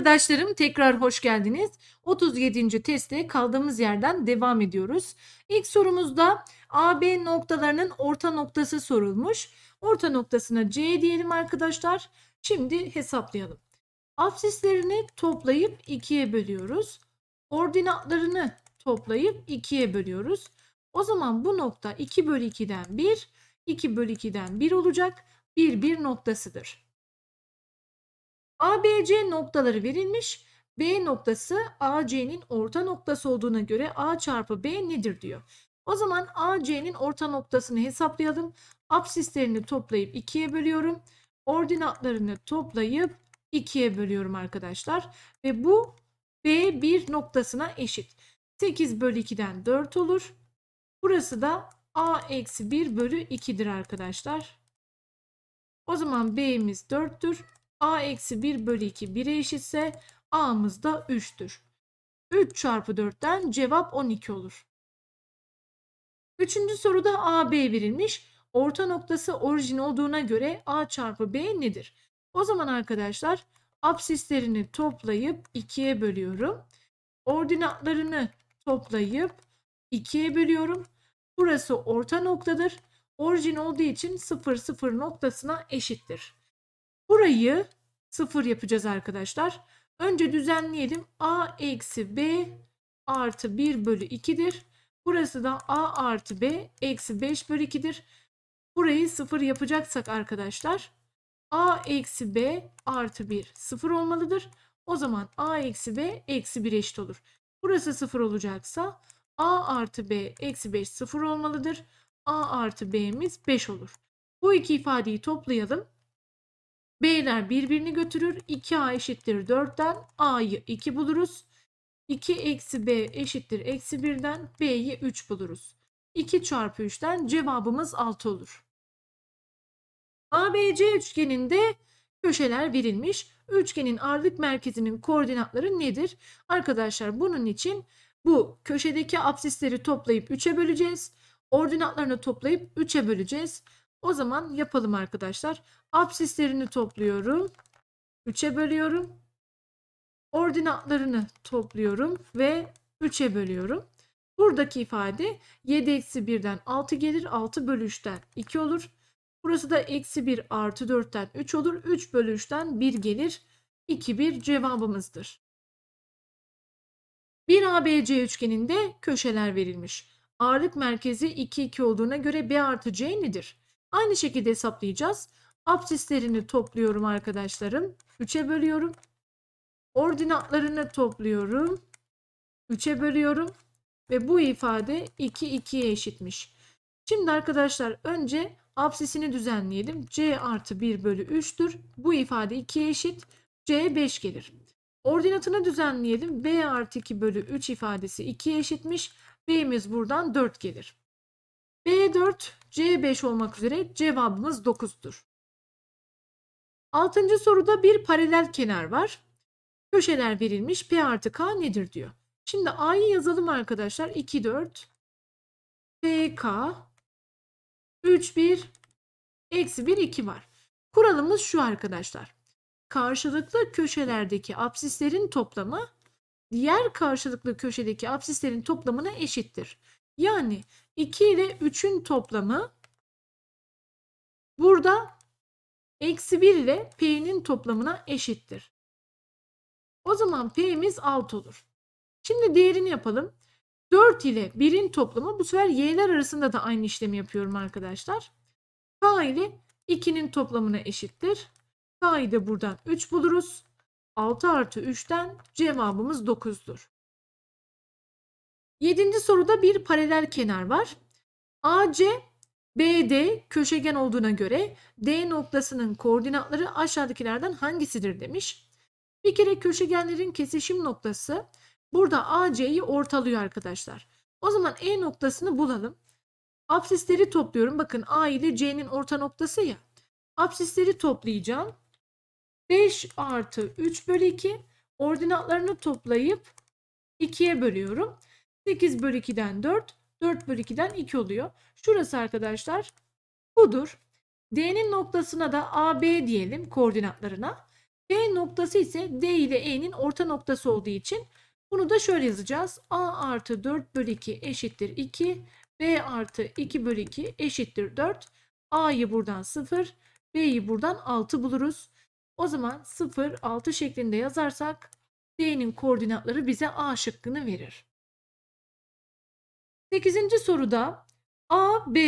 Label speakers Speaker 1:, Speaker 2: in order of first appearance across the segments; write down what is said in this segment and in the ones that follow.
Speaker 1: Arkadaşlarım tekrar hoş geldiniz. 37. teste kaldığımız yerden devam ediyoruz. İlk sorumuzda AB noktalarının orta noktası sorulmuş. Orta noktasına C diyelim arkadaşlar. Şimdi hesaplayalım. Absislerini toplayıp 2'ye bölüyoruz. Ordinatlarını toplayıp 2'ye bölüyoruz. O zaman bu nokta 2 bölü 2'den 1, 2 bölü 2'den 1 olacak. 1, 1 noktasıdır. ABC noktaları verilmiş. B noktası AC'nin orta noktası olduğuna göre A çarpı B nedir diyor. O zaman AC'nin orta noktasını hesaplayalım. Apsislerini toplayıp 2'ye bölüyorum. Ordinatlarını toplayıp 2'ye bölüyorum arkadaşlar. Ve bu B1 noktasına eşit. 8 bölü 2'den 4 olur. Burası da A eksi 1 bölü 2'dir arkadaşlar. O zaman B'miz 4'tür a eksi 1 bölü 2 1'e eşitse a'mız da 3'tür. 3 çarpı 4'ten cevap 12 olur. Üçüncü soruda a b verilmiş. Orta noktası orijin olduğuna göre a çarpı b nedir? O zaman arkadaşlar absislerini toplayıp 2'ye bölüyorum. Ordinatlarını toplayıp 2'ye bölüyorum. Burası orta noktadır. Orijin olduğu için 0 0 noktasına eşittir. Burayı sıfır yapacağız arkadaşlar. Önce düzenleyelim. A eksi B artı 1 bölü 2'dir. Burası da A artı B eksi 5 bölü 2'dir. Burayı sıfır yapacaksak arkadaşlar A eksi B artı 1 sıfır olmalıdır. O zaman A eksi B eksi 1 eşit olur. Burası sıfır olacaksa A artı B eksi 5 sıfır olmalıdır. A artı B'miz 5 olur. Bu iki ifadeyi toplayalım. B'ler birbirini götürür. 2A eşittir 4'ten A'yı 2 buluruz. 2 eksi B eşittir eksi 1'den B'yi 3 buluruz. 2 çarpı 3'ten cevabımız 6 olur. ABC üçgeninde köşeler verilmiş. Üçgenin ağırlık merkezinin koordinatları nedir? Arkadaşlar bunun için bu köşedeki absisleri toplayıp 3'e böleceğiz. Ordinatlarını toplayıp 3'e böleceğiz. O zaman yapalım arkadaşlar. Absislerini topluyorum. 3'e bölüyorum. Ordinatlarını topluyorum ve 3'e bölüyorum. Buradaki ifade 7 eksi 1'den 6 gelir. 6 bölü 3'ten 2 olur. Burası da eksi 1 artı 4'ten 3 olur. 3 bölü 3'ten 1 gelir. 2, 1 cevabımızdır. Bir ABC üçgeninde köşeler verilmiş. Ağırlık merkezi 2, 2 olduğuna göre B artı C nedir? Aynı şekilde hesaplayacağız. Absislerini topluyorum arkadaşlarım. 3'e bölüyorum. Ordinatlarını topluyorum. 3'e bölüyorum. Ve bu ifade 2 2'ye eşitmiş. Şimdi arkadaşlar önce absisini düzenleyelim. C artı 1 bölü 3'tür. Bu ifade 2'ye eşit. C 5 gelir. Ordinatını düzenleyelim. B artı 2 bölü 3 ifadesi 2'ye eşitmiş. B'miz buradan 4 gelir. B4, C5 olmak üzere cevabımız 9'dur. Altıncı soruda bir paralel kenar var. Köşeler verilmiş. P artı K nedir diyor. Şimdi A'yı yazalım arkadaşlar. 2, 4, PK, 3, 1, eksi 1, 2 var. Kuralımız şu arkadaşlar. Karşılıklı köşelerdeki absislerin toplamı diğer karşılıklı köşedeki absislerin toplamına eşittir. Yani 2 ile 3'ün toplamı burada eksi 1 ile p'nin toplamına eşittir. O zaman p'miz 6 olur. Şimdi diğerini yapalım. 4 ile 1'in toplamı bu sefer y'ler arasında da aynı işlemi yapıyorum arkadaşlar. k ile 2'nin toplamına eşittir. k'yı da buradan 3 buluruz. 6 artı 3'ten cevabımız 9'dur. Yedinci soruda bir paralel kenar var. AC BD köşegen olduğuna göre D noktasının koordinatları aşağıdakilerden hangisidir demiş. Bir kere köşegenlerin kesişim noktası burada AC'yi ortalıyor arkadaşlar. O zaman E noktasını bulalım. Apsisleri topluyorum. Bakın A ile C'nin orta noktası ya. Apsisleri toplayacağım. 5 artı 3 bölü 2 ordinatlarını toplayıp 2'ye bölüyorum. 8 bölü 2'den 4, 4 bölü 2'den 2 oluyor. Şurası arkadaşlar budur. D'nin noktasına da AB diyelim koordinatlarına. B noktası ise D ile E'nin orta noktası olduğu için bunu da şöyle yazacağız. A artı 4 bölü 2 eşittir 2. B artı 2 bölü 2 eşittir 4. A'yı buradan 0. B'yi buradan 6 buluruz. O zaman 0, 6 şeklinde yazarsak D'nin koordinatları bize A şıkkını verir. 8. soruda A, B,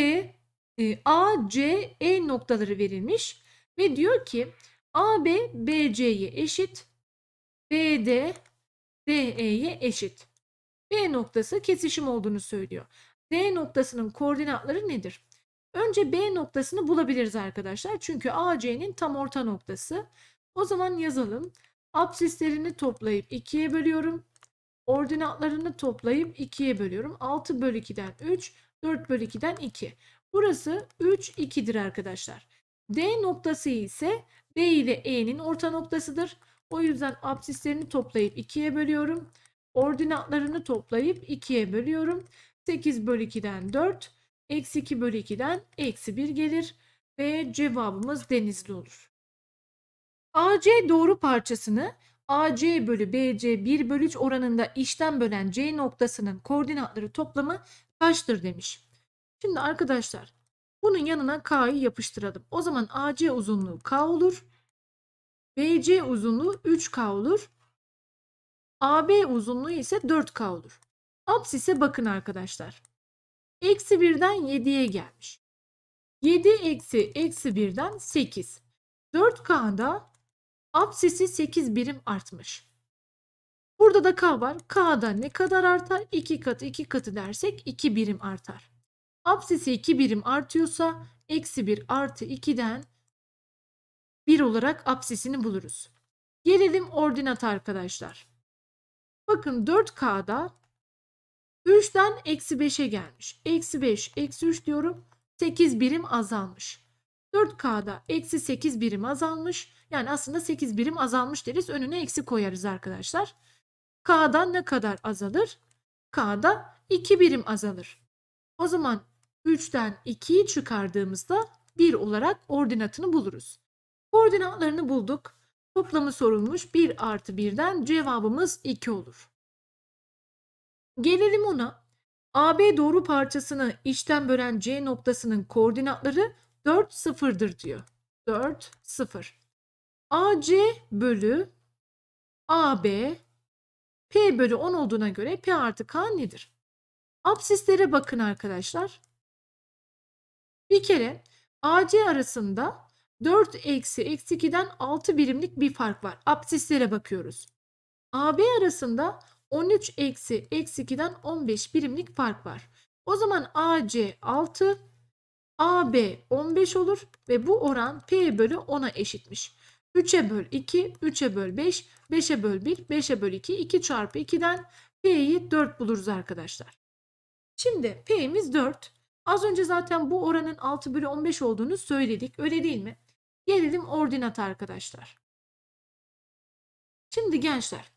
Speaker 1: e, A, C, E noktaları verilmiş ve diyor ki A, B, B, C'ye eşit, B, D, D, E'ye eşit. B noktası kesişim olduğunu söylüyor. D noktasının koordinatları nedir? Önce B noktasını bulabiliriz arkadaşlar. Çünkü A, C'nin tam orta noktası. O zaman yazalım. Absislerini toplayıp 2'ye bölüyorum. Ordinatlarını toplayıp 2'ye bölüyorum. 6 bölü 2'den 3, 4 bölü 2'den 2. Burası 3, 2'dir arkadaşlar. D noktası ise B ile E'nin orta noktasıdır. O yüzden absislerini toplayıp 2'ye bölüyorum. Ordinatlarını toplayıp 2'ye bölüyorum. 8 bölü 2'den 4, eksi 2 bölü 2'den eksi 1 gelir ve cevabımız denizli olur. AC doğru parçasını AC bölü BC 1 bölü 3 oranında işten bölen C noktasının koordinatları toplamı kaçtır demiş. Şimdi arkadaşlar bunun yanına K'yı yapıştıralım. O zaman AC uzunluğu K olur. BC uzunluğu 3K olur. AB uzunluğu ise 4K olur. ise bakın arkadaşlar. Eksi 1'den 7'ye gelmiş. 7 eksi eksi 1'den 8. 4K'da Absisi 8 birim artmış. Burada da k var. K'da ne kadar artar? 2 katı 2 katı dersek 2 birim artar. Absisi 2 birim artıyorsa eksi 1 artı 2'den 1 olarak absisini buluruz. Gelelim ordinata arkadaşlar. Bakın 4K'da 3'ten eksi 5'e gelmiş. Eksi 5, eksi 3 diyorum. 8 birim azalmış. 4K'da eksi 8 birim azalmış. Yani aslında 8 birim azalmış deriz. Önüne eksi koyarız arkadaşlar. K'dan ne kadar azalır? K'da 2 birim azalır. O zaman 3'ten 2'yi çıkardığımızda 1 olarak ordinatını buluruz. Koordinatlarını bulduk. Toplamı sorulmuş 1 artı 1'den cevabımız 2 olur. Gelelim ona. AB doğru parçasını içten bölen C noktasının koordinatları 4 sıfırdır diyor. 4 sıfır. AC bölü AB P bölü 10 olduğuna göre P artı K nedir? Apsislere bakın arkadaşlar. Bir kere AC arasında 4 eksi eksi 2'den 6 birimlik bir fark var. Apsislere bakıyoruz. AB arasında 13 eksi eksi 2'den 15 birimlik fark var. O zaman AC 6, AB 15 olur ve bu oran P bölü 10'a eşitmiş. 3'e böl 2, 3'e böl 5, 5'e böl 1, 5'e böl 2, 2 çarpı 2'den P'yi 4 buluruz arkadaşlar. Şimdi P'miz 4. Az önce zaten bu oranın 6 bölü 15 olduğunu söyledik. Öyle değil mi? Gelelim ordinata arkadaşlar. Şimdi gençler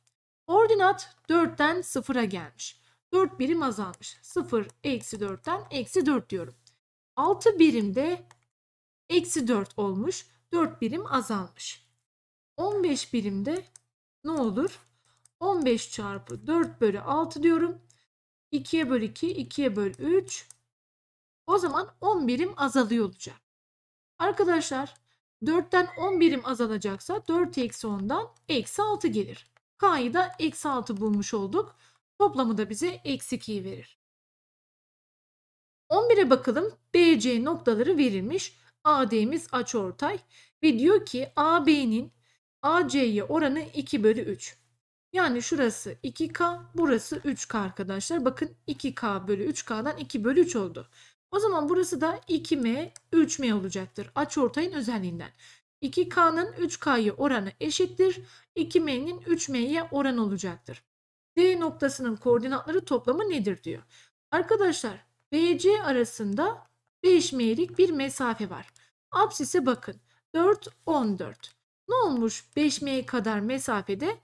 Speaker 1: ordinat 4'ten 0'a gelmiş. 4 birim azalmış. 0 eksi 4'ten eksi 4 diyorum. 6 birimde eksi 4 olmuş. 4 birim azalmış. 15 birimde ne olur? 15 çarpı 4 bölü 6 diyorum. 2'ye bölü 2, 2'ye bölü 3. O zaman 10 birim azalıyor olacak. Arkadaşlar 4'ten 10 birim azalacaksa 4 eksi 10'dan eksi 6 gelir. K'yı da eksi 6 bulmuş olduk. Toplamı da bize eksi 2'yi verir. 11'e bakalım. BC noktaları verilmiş. AD'miz açıortay ve diyor ki AB'nin AC'ye oranı 2 bölü 3. Yani şurası 2K, burası 3K arkadaşlar. Bakın 2K bölü 3K'dan 2 bölü 3 oldu. O zaman burası da 2M, 3M olacaktır. Açıortayın özelliğinden. 2K'nın 3K'ya oranı eşittir. 2M'nin 3M'ye oran olacaktır. D noktasının koordinatları toplamı nedir diyor. Arkadaşlar C arasında 5 değişmeyelik bir mesafe var. Absise bakın. 4, 14. Ne olmuş 5M kadar mesafede?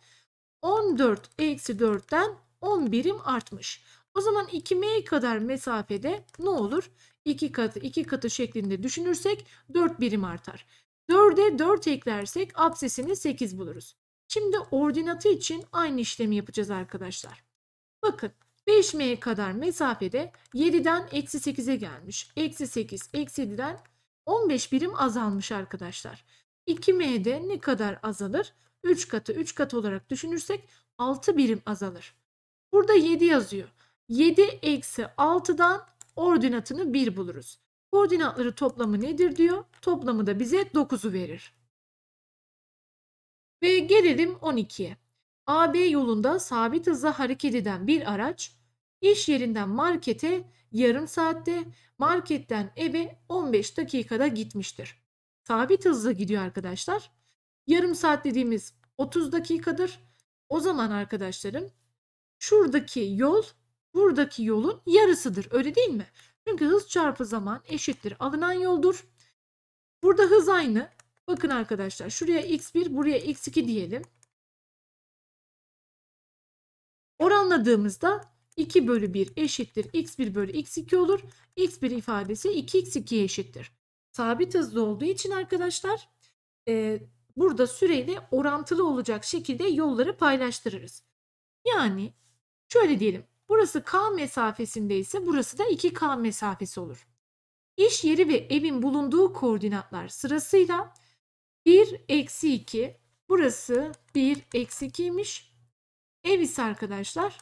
Speaker 1: 14 eksi 4'ten 10 birim artmış. O zaman 2M kadar mesafede ne olur? 2 katı 2 katı şeklinde düşünürsek 4 birim artar. 4'e 4 eklersek absesini 8 buluruz. Şimdi ordinatı için aynı işlemi yapacağız arkadaşlar. Bakın 5m kadar mesafede 7'den eksi 8'e gelmiş. Eksi 8, eksi 7'den 15 birim azalmış arkadaşlar. 2m'de ne kadar azalır? 3 katı 3 katı olarak düşünürsek 6 birim azalır. Burada 7 yazıyor. 7 eksi 6'dan ordinatını 1 buluruz. Koordinatları toplamı nedir diyor. Toplamı da bize 9'u verir. Ve gelelim 12'ye. AB yolunda sabit hızla hareket eden bir araç iş yerinden markete yarım saatte, marketten eve 15 dakikada gitmiştir. Sabit hızla gidiyor arkadaşlar. Yarım saat dediğimiz 30 dakikadır. O zaman arkadaşlarım şuradaki yol buradaki yolun yarısıdır. Öyle değil mi? Çünkü hız çarpı zaman eşittir alınan yoldur. Burada hız aynı. Bakın arkadaşlar şuraya x1 buraya x2 diyelim. Oranladığımızda 2 bölü 1 eşittir x1 bölü x2 olur. x1 ifadesi 2x2'ye eşittir. Sabit hızlı olduğu için arkadaşlar e, burada süreyle orantılı olacak şekilde yolları paylaştırırız. Yani şöyle diyelim burası k mesafesinde ise burası da 2k mesafesi olur. İş yeri ve evin bulunduğu koordinatlar sırasıyla 1 eksi 2 burası 1 eksi 2'ymiş Ev ise arkadaşlar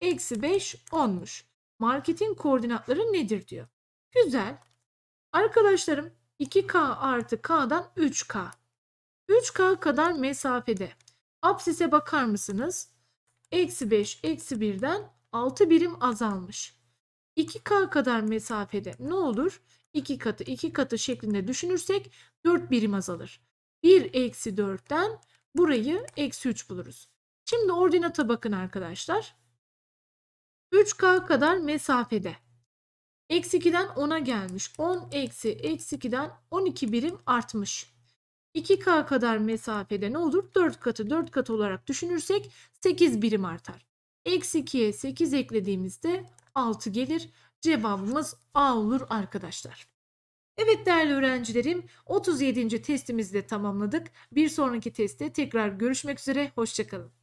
Speaker 1: eksi 5 10'muş. Marketin koordinatları nedir diyor. Güzel. Arkadaşlarım 2K artı K'dan 3K. 3K kadar mesafede. Apsise bakar mısınız? Eksi 5 eksi 1'den 6 birim azalmış. 2K kadar mesafede ne olur? 2 katı 2 katı şeklinde düşünürsek 4 birim azalır. 1 eksi 4'ten burayı eksi 3 buluruz. Şimdi ordinata bakın arkadaşlar. 3K kadar mesafede. Eksi 2'den 10'a gelmiş. 10 eksi eksi 2'den 12 birim artmış. 2K kadar mesafede ne olur? 4 katı 4 katı olarak düşünürsek 8 birim artar. Eksi 2'ye 8 eklediğimizde 6 gelir. Cevabımız A olur arkadaşlar. Evet değerli öğrencilerim 37. testimizi de tamamladık. Bir sonraki testte tekrar görüşmek üzere. Hoşçakalın.